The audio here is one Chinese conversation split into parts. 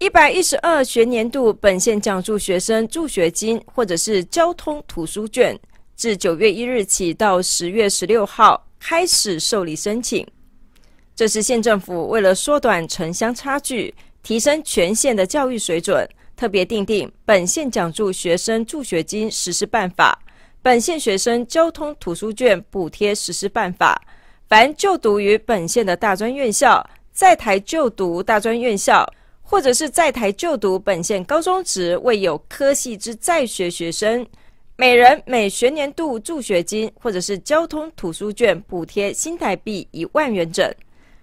一百一十二学年度本县奖助学生助学金，或者是交通图书卷，自九月一日起到十月十六号开始受理申请。这是县政府为了缩短城乡差距、提升全县的教育水准，特别订定《本县奖助学生助学金实施办法》、《本县学生交通图书卷补贴实施办法》。凡就读于本县的大专院校、在台就读大专院校。或者是在台就读本县高中职未有科系之在学学生，每人每学年度助学金或者是交通图书券补贴新台币一万元整。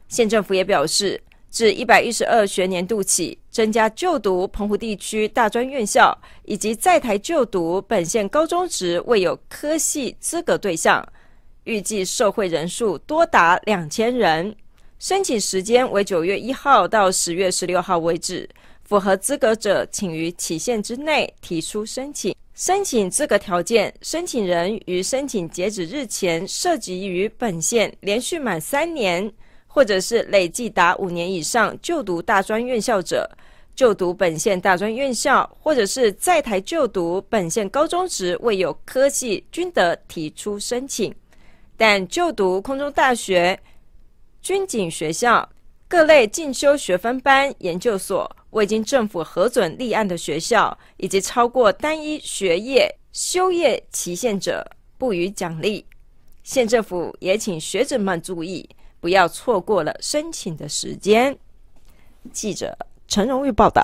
县政府也表示，自一百一十二学年度起，增加就读澎湖地区大专院校以及在台就读本县高中职未有科系资格对象，预计受惠人数多达两千人。申请时间为九月一号到十月十六号为止，符合资格者请于期限之内提出申请。申请资格条件：申请人于申请截止日前，涉及于本县连续满三年，或者是累计达五年以上就读大专院校者，就读本县大专院校，或者是在台就读本县高中职未有科系均得提出申请，但就读空中大学。军警学校、各类进修学分班、研究所未经政府核准立案的学校，以及超过单一学业修业期限者，不予奖励。县政府也请学者们注意，不要错过了申请的时间。记者陈荣玉报道。